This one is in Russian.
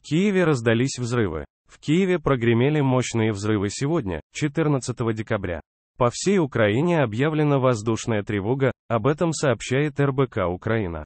В Киеве раздались взрывы. В Киеве прогремели мощные взрывы сегодня, 14 декабря. По всей Украине объявлена воздушная тревога, об этом сообщает РБК Украина.